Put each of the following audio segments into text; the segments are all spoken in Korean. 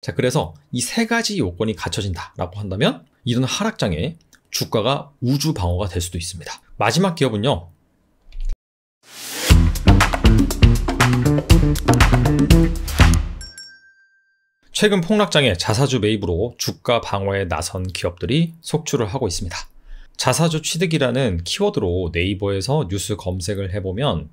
자, 그래서 이 세 가지 요건이 갖춰진다라고 한다면 이런 하락장에 주가가 우주 방어가 될 수도 있습니다. 마지막 기업은요. 최근 폭락장에 자사주 매입으로 주가 방어에 나선 기업들이 속출을 하고 있습니다. 자사주 취득이라는 키워드로 네이버에서 뉴스 검색을 해보면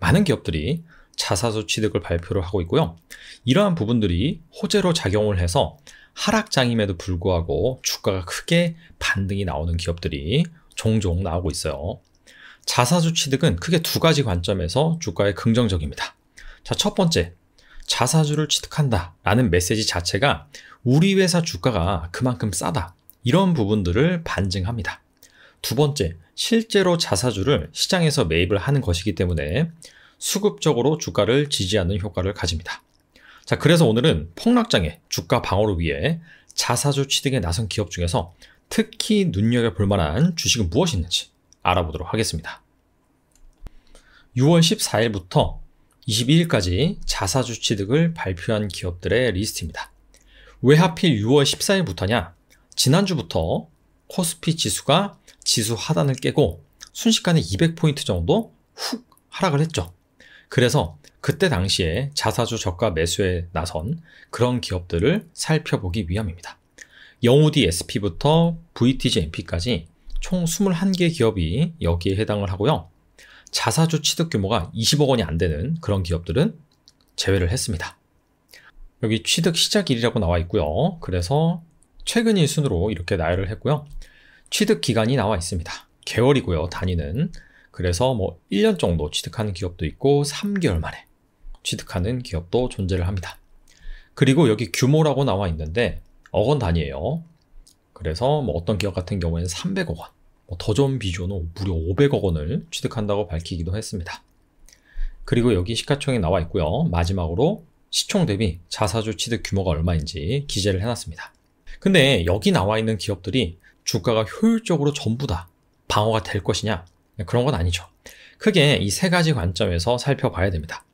많은 기업들이 자사주 취득을 발표를 하고 있고요. 이러한 부분들이 호재로 작용을 해서 하락장임에도 불구하고 주가가 크게 반등이 나오는 기업들이 종종 나오고 있어요. 자사주 취득은 크게 두 가지 관점에서 주가에 긍정적입니다. 자, 첫 번째, 자사주를 취득한다 라는 메시지 자체가 우리 회사 주가가 그만큼 싸다. 이런 부분들을 반증합니다. 두 번째, 실제로 자사주를 시장에서 매입을 하는 것이기 때문에 수급적으로 주가를 지지하는 효과를 가집니다. 자, 그래서 오늘은 폭락장애, 주가 방어를 위해 자사주 취득에 나선 기업 중에서 특히 눈여겨볼 만한 주식은 무엇이 있는지 알아보도록 하겠습니다. 6월 14일부터 22일까지 자사주 취득을 발표한 기업들의 리스트입니다. 왜 하필 6월 14일부터냐? 지난주부터 코스피 지수가 지수 하단을 깨고 순식간에 200포인트 정도 훅 하락을 했죠. 그래서 그때 당시에 자사주 저가 매수에 나선 그런 기업들을 살펴보기 위함입니다. 영우디 SP부터 VTGMP까지 총 21개 기업이 여기에 해당을 하고요. 자사주 취득 규모가 20억 원이 안 되는 그런 기업들은 제외를 했습니다. 여기 취득 시작일이라고 나와 있고요. 그래서 최근일 순으로 이렇게 나열을 했고요. 취득 기간이 나와 있습니다. 개월이고요. 단위는 그래서 뭐 1년 정도 취득하는 기업도 있고 3개월 만에 취득하는 기업도 존재를 합니다. 그리고 여기 규모라고 나와 있는데 억원 단위예요. 그래서 뭐 어떤 기업 같은 경우에는 300억 원, 뭐더 좋은 비조는 무려 500억 원을 취득한다고 밝히기도 했습니다. 그리고 여기 시가총액 나와 있고요. 마지막으로 시총 대비 자사주 취득 규모가 얼마인지 기재를 해놨습니다. 근데 여기 나와 있는 기업들이 주가가 효율적으로 전부 다 방어가 될 것이냐 네, 그런 건 아니죠. 크게 이 세 가지 관점에서 살펴봐야 됩니다.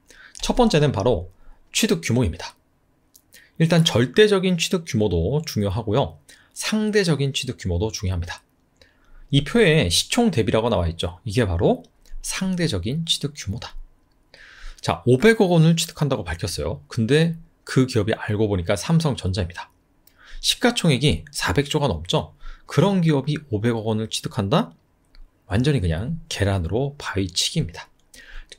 첫 번째는 바로 취득 규모입니다. 일단 절대적인 취득 규모도 중요하고요. 상대적인 취득 규모도 중요합니다. 이 표에 시총 대비라고 나와 있죠. 이게 바로 상대적인 취득 규모다. 자, 500억 원을 취득한다고 밝혔어요. 근데 그 기업이 알고 보니까 삼성전자입니다. 시가총액이 400조가 넘죠. 그런 기업이 500억 원을 취득한다? 완전히 그냥 계란으로 바위치기입니다.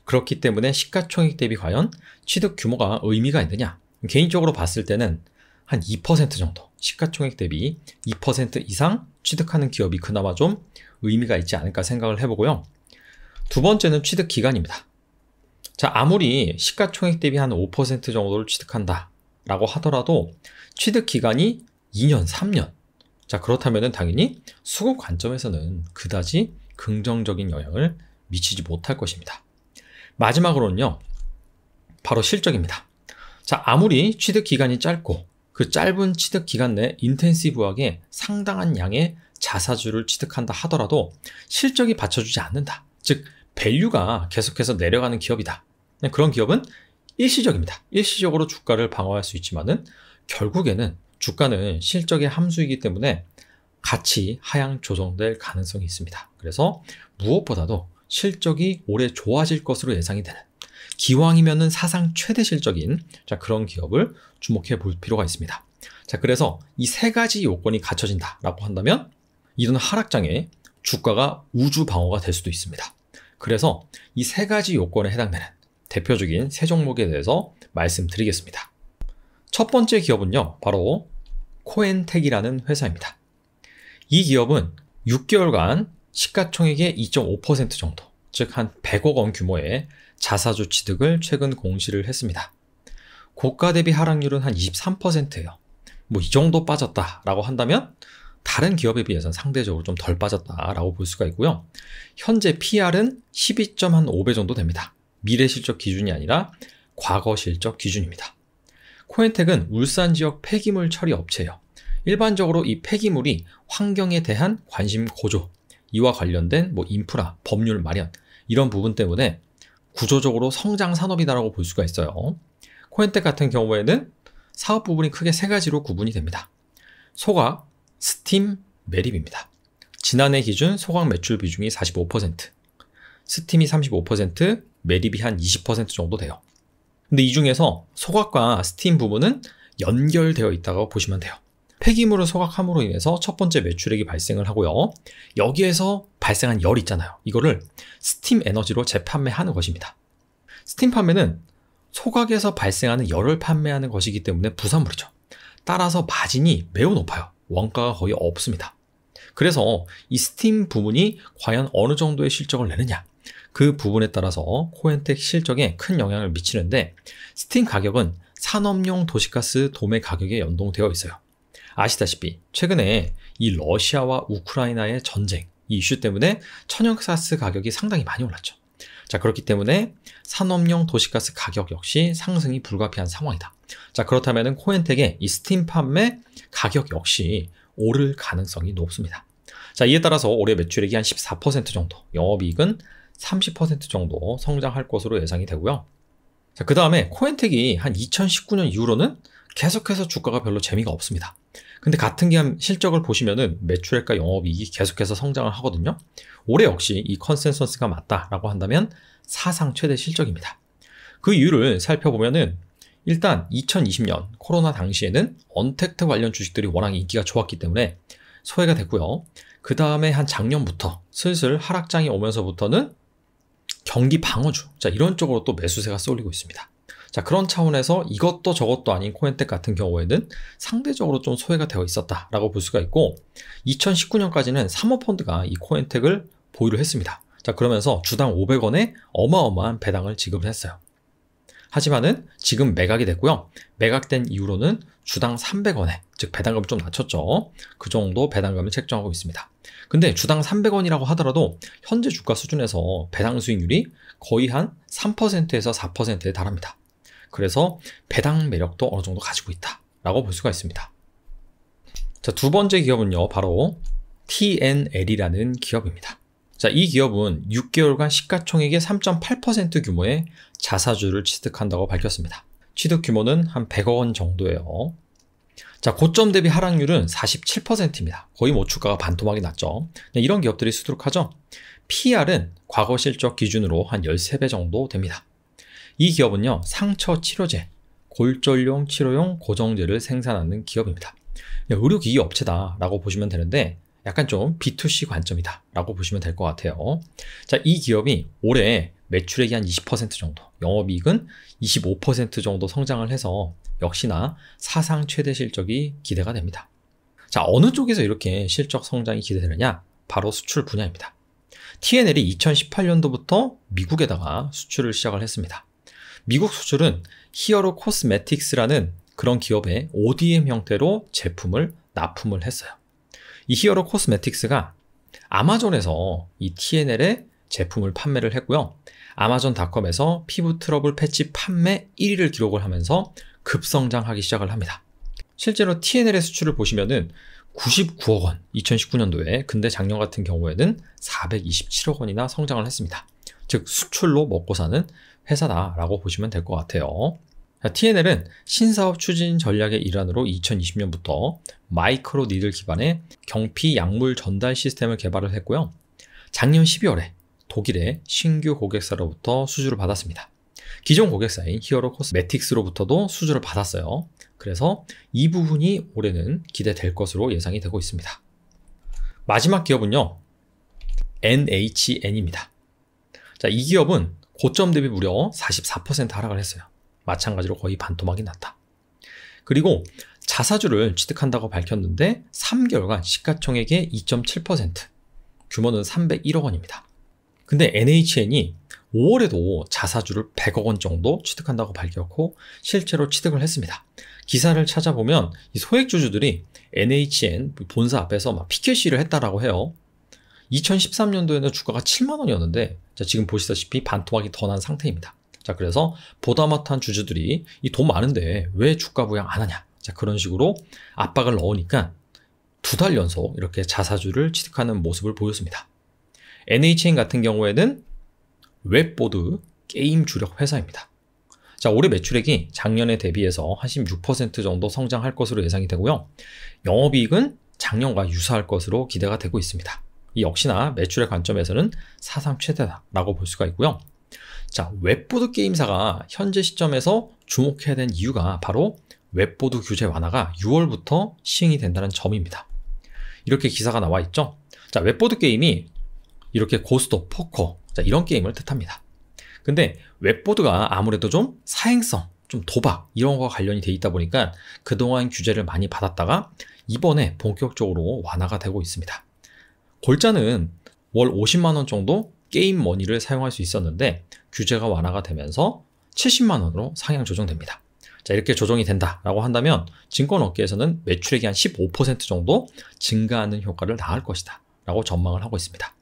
그렇기 때문에 시가총액 대비 과연 취득 규모가 의미가 있느냐? 개인적으로 봤을 때는 한 2% 정도 시가총액 대비 2% 이상 취득하는 기업이 그나마 좀 의미가 있지 않을까 생각을 해보고요. 두 번째는 취득 기간입니다. 자, 아무리 시가총액 대비 한 5% 정도를 취득한다 라고 하더라도 취득 기간이 2년, 3년. 자, 그렇다면 당연히 수급 관점에서는 그다지 긍정적인 영향을 미치지 못할 것입니다. 마지막으로는요. 바로 실적입니다. 자, 아무리 취득 기간이 짧고 그 짧은 취득 기간 내 인텐시브하게 상당한 양의 자사주를 취득한다 하더라도 실적이 받쳐주지 않는다. 즉, 밸류가 계속해서 내려가는 기업이다. 네, 그런 기업은 일시적입니다. 일시적으로 주가를 방어할 수 있지만은 결국에는 주가는 실적의 함수이기 때문에 같이 하향 조정될 가능성이 있습니다. 그래서 무엇보다도 실적이 올해 좋아질 것으로 예상이 되는 기왕이면은 사상 최대 실적인 자 그런 기업을 주목해 볼 필요가 있습니다. 자 그래서 이 세 가지 요건이 갖춰진다라고 한다면 이런 하락장에 주가가 우주 방어가 될 수도 있습니다. 그래서 이 세 가지 요건에 해당되는 대표적인 세 종목에 대해서 말씀드리겠습니다. 첫 번째 기업은요, 바로 코엔텍이라는 회사입니다. 이 기업은 6개월간 시가총액의 2.5% 정도, 즉 한 100억 원 규모의 자사주 취득을 최근 공시를 했습니다. 고가 대비 하락률은 한 23%예요. 뭐 이 정도 빠졌다라고 한다면 다른 기업에 비해서는 상대적으로 좀 덜 빠졌다라고 볼 수가 있고요. 현재 PR은 12.5배 정도 됩니다. 미래 실적 기준이 아니라 과거 실적 기준입니다. 코엔텍은 울산 지역 폐기물 처리 업체예요. 일반적으로 이 폐기물이 환경에 대한 관심 고조, 이와 관련된 뭐 인프라, 법률 마련 이런 부분 때문에 구조적으로 성장 산업이다라고 볼 수가 있어요. 코엔텍 같은 경우에는 사업 부분이 크게 세 가지로 구분이 됩니다. 소각, 스팀, 매립입니다. 지난해 기준 소각 매출 비중이 45%, 스팀이 35%, 매립이 한 20% 정도 돼요. 근데 이 중에서 소각과 스팀 부분은 연결되어 있다고 보시면 돼요. 폐기물을 소각함으로 인해서 첫 번째 매출액이 발생을 하고요. 여기에서 발생한 열 있잖아요. 이거를 스팀 에너지로 재판매하는 것입니다. 스팀 판매는 소각에서 발생하는 열을 판매하는 것이기 때문에 부산물이죠. 따라서 마진이 매우 높아요. 원가가 거의 없습니다. 그래서 이 스팀 부분이 과연 어느 정도의 실적을 내느냐 그 부분에 따라서 코엔텍 실적에 큰 영향을 미치는데 스팀 가격은 산업용 도시가스 도매 가격에 연동되어 있어요. 아시다시피 최근에 이 러시아와 우크라이나의 전쟁 이 이슈 때문에 천연가스 가격이 상당히 많이 올랐죠. 자 그렇기 때문에 산업용 도시가스 가격 역시 상승이 불가피한 상황이다. 자 그렇다면 코엔텍의 이 스팀 판매 가격 역시 오를 가능성이 높습니다. 자 이에 따라서 올해 매출액이 한 14% 정도, 영업이익은 30% 정도 성장할 것으로 예상이 되고요. 자, 그 다음에 코엔텍이 한 2019년 이후로는 계속해서 주가가 별로 재미가 없습니다. 근데 같은 기간 실적을 보시면은 매출액과 영업이익이 계속해서 성장을 하거든요. 올해 역시 이 컨센서스가 맞다라고 한다면 사상 최대 실적입니다. 그 이유를 살펴보면은 일단 2020년 코로나 당시에는 언택트 관련 주식들이 워낙 인기가 좋았기 때문에 소외가 됐고요. 그 다음에 한 작년부터 슬슬 하락장이 오면서부터는 경기 방어주, 자 이런 쪽으로 또 매수세가 쏠리고 있습니다. 자, 그런 차원에서 이것도 저것도 아닌 코엔텍 같은 경우에는 상대적으로 좀 소외가 되어 있었다라고 볼 수가 있고 2019년까지는 사모펀드가 이 코엔텍을 보유를 했습니다. 자, 그러면서 주당 500원에 어마어마한 배당을 지급을 했어요. 하지만은 지금 매각이 됐고요. 매각된 이후로는 주당 300원에 즉 배당금을 좀 낮췄죠. 그 정도 배당금을 책정하고 있습니다. 근데 주당 300원이라고 하더라도 현재 주가 수준에서 배당 수익률이 거의 한 3%에서 4%에 달합니다. 그래서 배당 매력도 어느 정도 가지고 있다라고 볼 수가 있습니다. 자, 두 번째 기업은요, 바로 TNL이라는 기업입니다. 자, 이 기업은 6개월간 시가총액의 3.8% 규모의 자사주를 취득한다고 밝혔습니다. 취득 규모는 한 100억 원 정도예요. 자, 고점 대비 하락률은 47%입니다. 거의 뭐 주가가 반토막이 났죠. 네, 이런 기업들이 수두룩하죠. PR은 과거 실적 기준으로 한 13배 정도 됩니다. 이 기업은요, 상처 치료제, 골절용 치료용 고정제를 생산하는 기업입니다. 의료기기 업체다라고 보시면 되는데, 약간 좀 B2C 관점이다라고 보시면 될 것 같아요. 자, 이 기업이 올해 매출액이 한 20% 정도, 영업이익은 25% 정도 성장을 해서 역시나 사상 최대 실적이 기대가 됩니다. 자, 어느 쪽에서 이렇게 실적 성장이 기대되느냐? 바로 수출 분야입니다. TNL이 2018년도부터 미국에다가 수출을 시작을 했습니다. 미국 수출은 히어로 코스메틱스라는 그런 기업의 ODM 형태로 제품을 납품을 했어요. 이 히어로 코스메틱스가 아마존에서 이 TNL의 제품을 판매를 했고요. 아마존닷컴에서 피부 트러블 패치 판매 1위를 기록을 하면서 급성장하기 시작을 합니다. 실제로 TNL의 수출을 보시면은 99억 원, 2019년도에 근데 작년 같은 경우에는 427억 원이나 성장을 했습니다. 즉 수출로 먹고 사는 회사다라고 보시면 될 것 같아요. TNL은 신사업 추진 전략의 일환으로 2020년부터 마이크로 니들 기반의 경피 약물 전달 시스템을 개발을 했고요. 작년 12월에 독일의 신규 고객사로부터 수주를 받았습니다. 기존 고객사인 히어로 코스메틱스로부터도 수주를 받았어요. 그래서 이 부분이 올해는 기대될 것으로 예상이 되고 있습니다. 마지막 기업은요. NHN입니다. 자, 이 기업은 고점 대비 무려 44% 하락을 했어요. 마찬가지로 거의 반토막이 났다. 그리고 자사주를 취득한다고 밝혔는데 3개월간 시가총액의 2.7% 규모는 301억 원입니다. 근데 NHN이 5월에도 자사주를 100억 원 정도 취득한다고 밝혔고 실제로 취득을 했습니다. 기사를 찾아보면 소액주주들이 NHN 본사 앞에서 막 피켓시를 했다라고 해요. 2013년도에는 주가가 7만 원이었는데 자, 지금 보시다시피 반토막이 더 난 상태입니다. 자, 그래서 보다마탄 주주들이 이 돈 많은데 왜 주가 부양 안 하냐? 자, 그런 식으로 압박을 넣으니까 두 달 연속 이렇게 자사주를 취득하는 모습을 보였습니다. NHN 같은 경우에는 웹보드 게임 주력 회사입니다. 자, 올해 매출액이 작년에 대비해서 한 16% 정도 성장할 것으로 예상이 되고요. 영업이익은 작년과 유사할 것으로 기대가 되고 있습니다. 이 역시나 매출의 관점에서는 사상 최대다라고 볼 수가 있고요. 자, 웹보드 게임사가 현재 시점에서 주목해야 된 이유가 바로 웹보드 규제 완화가 6월부터 시행이 된다는 점입니다. 이렇게 기사가 나와 있죠. 자, 웹보드 게임이 이렇게 고스톱, 포커, 자, 이런 게임을 뜻합니다. 근데 웹보드가 아무래도 좀 사행성, 좀 도박 이런 거와 관련이 돼 있다 보니까 그동안 규제를 많이 받았다가 이번에 본격적으로 완화가 되고 있습니다. 골자는 월 50만원 정도 게임 머니를 사용할 수 있었는데 규제가 완화가 되면서 70만원으로 상향 조정됩니다. 자, 이렇게 조정이 된다라고 한다면 증권업계에서는 매출액이 한 15% 정도 증가하는 효과를 낳을 것이다 라고 전망을 하고 있습니다.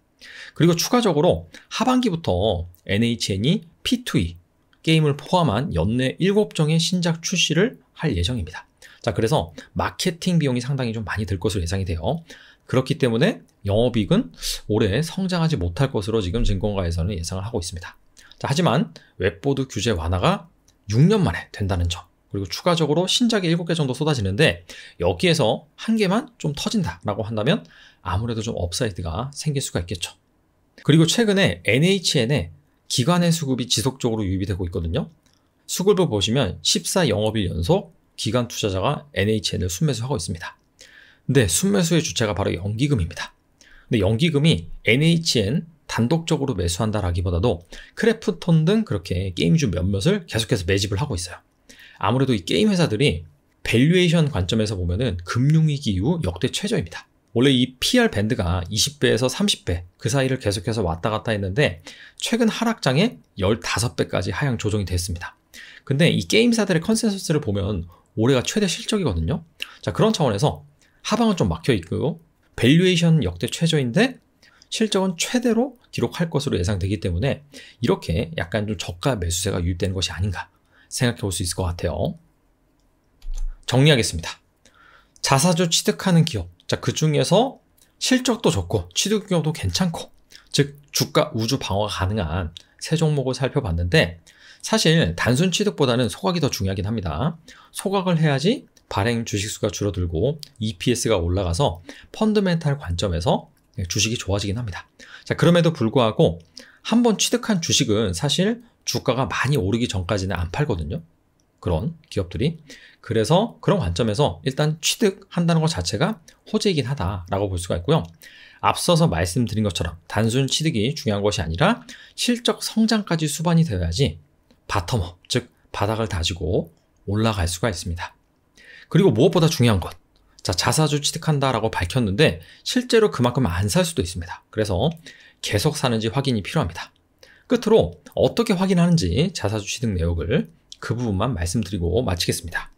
그리고 추가적으로 하반기부터 NHN이 P2E 게임을 포함한 연내 7종의 신작 출시를 할 예정입니다. 자, 그래서 마케팅 비용이 상당히 좀 많이 들 것으로 예상이 돼요. 그렇기 때문에 영업이익은 올해 성장하지 못할 것으로 지금 증권가에서는 예상을 하고 있습니다. 자, 하지만 웹보드 규제 완화가 6년 만에 된다는 점 그리고 추가적으로 신작이 7개 정도 쏟아지는데 여기에서 한 개만 좀 터진다라고 한다면 아무래도 좀 업사이드가 생길 수가 있겠죠. 그리고 최근에 NHN에 기관의 수급이 지속적으로 유입되고 이 있거든요. 수급을 보시면 14영업일 연속 기관 투자자가 NHN을 순매수하고 있습니다. 근데 네, 순매수의 주체가 바로 연기금입니다. 근데 연기금이 NHN 단독적으로 매수한다라기보다도 크래프톤 등 그렇게 게임주 몇몇을 계속해서 매집을 하고 있어요. 아무래도 이 게임 회사들이 밸류에이션 관점에서 보면은 금융위기 이후 역대 최저입니다. 원래 이 PR 밴드가 20배에서 30배 그 사이를 계속해서 왔다 갔다 했는데 최근 하락장에 15배까지 하향 조정이 됐습니다. 근데 이 게임사들의 컨센서스를 보면 올해가 최대 실적이거든요. 자, 그런 차원에서 하방은 좀 막혀 있고 밸류에이션 역대 최저인데 실적은 최대로 기록할 것으로 예상되기 때문에 이렇게 약간 좀 저가 매수세가 유입되는 것이 아닌가 생각해 볼 수 있을 것 같아요. 정리하겠습니다. 자사주 취득하는 기업. 자, 그 중에서 실적도 좋고 취득 기업도 괜찮고 즉 주가 우주 방어가 가능한 세 종목을 살펴봤는데 사실 단순 취득보다는 소각이 더 중요하긴 합니다. 소각을 해야지 발행 주식수가 줄어들고 EPS가 올라가서 펀드멘탈 관점에서 주식이 좋아지긴 합니다. 자, 그럼에도 불구하고 한번 취득한 주식은 사실 주가가 많이 오르기 전까지는 안 팔거든요. 그런 기업들이. 그래서 그런 관점에서 일단 취득한다는 것 자체가 호재이긴 하다라고 볼 수가 있고요. 앞서서 말씀드린 것처럼 단순 취득이 중요한 것이 아니라 실적 성장까지 수반이 되어야지 바텀업, 즉 바닥을 다지고 올라갈 수가 있습니다. 그리고 무엇보다 중요한 것. 자, 자사주 취득한다라고 밝혔는데 실제로 그만큼 안 살 수도 있습니다. 그래서 계속 사는지 확인이 필요합니다. 끝으로 어떻게 확인하는지 자사주 취득 내역을 그 부분만 말씀드리고 마치겠습니다.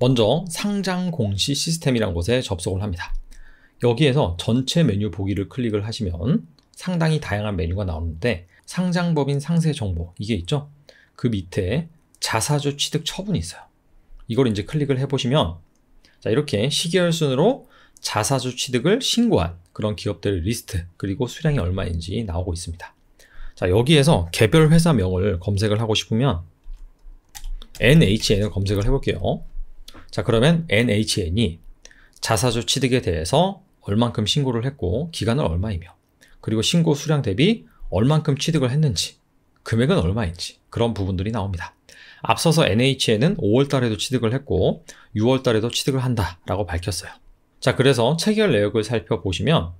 먼저 상장 공시 시스템이란 곳에 접속을 합니다. 여기에서 전체 메뉴 보기를 클릭을 하시면 상당히 다양한 메뉴가 나오는데 상장법인 상세 정보 이게 있죠? 그 밑에 자사주 취득 처분이 있어요. 이걸 이제 클릭을 해보시면 자 이렇게 시계열 순으로 자사주 취득을 신고한 그런 기업들의 리스트 그리고 수량이 얼마인지 나오고 있습니다. 자 여기에서 개별 회사명을 검색을 하고 싶으면 NHN을 검색을 해볼게요. 자 그러면 NHN이 자사주 취득에 대해서 얼만큼 신고를 했고 기간은 얼마이며 그리고 신고 수량 대비 얼만큼 취득을 했는지 금액은 얼마인지 그런 부분들이 나옵니다. 앞서서 NH에는 5월 달에도 취득을 했고 6월 달에도 취득을 한다라고 밝혔어요. 자, 그래서 체결 내역을 살펴보시면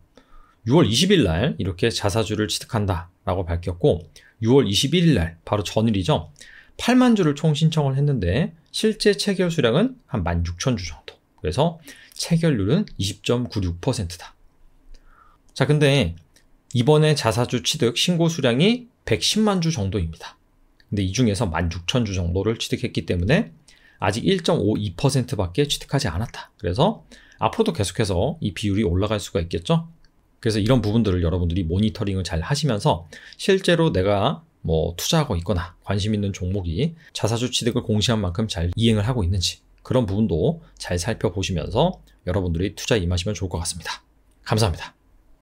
6월 20일 날 이렇게 자사주를 취득한다라고 밝혔고 6월 21일 날 바로 전일이죠. 8만 주를 총 신청을 했는데 실제 체결 수량은 한 16,000주 정도. 그래서 체결률은 20.96%다. 자, 근데 이번에 자사주 취득 신고 수량이 110만 주 정도입니다. 근데 이 중에서 16,000주 정도를 취득했기 때문에 아직 1.52%밖에 취득하지 않았다. 그래서 앞으로도 계속해서 이 비율이 올라갈 수가 있겠죠. 그래서 이런 부분들을 여러분들이 모니터링을 잘 하시면서 실제로 내가 뭐 투자하고 있거나 관심 있는 종목이 자사주 취득을 공시한 만큼 잘 이행을 하고 있는지 그런 부분도 잘 살펴보시면서 여러분들이 투자 임하시면 좋을 것 같습니다. 감사합니다.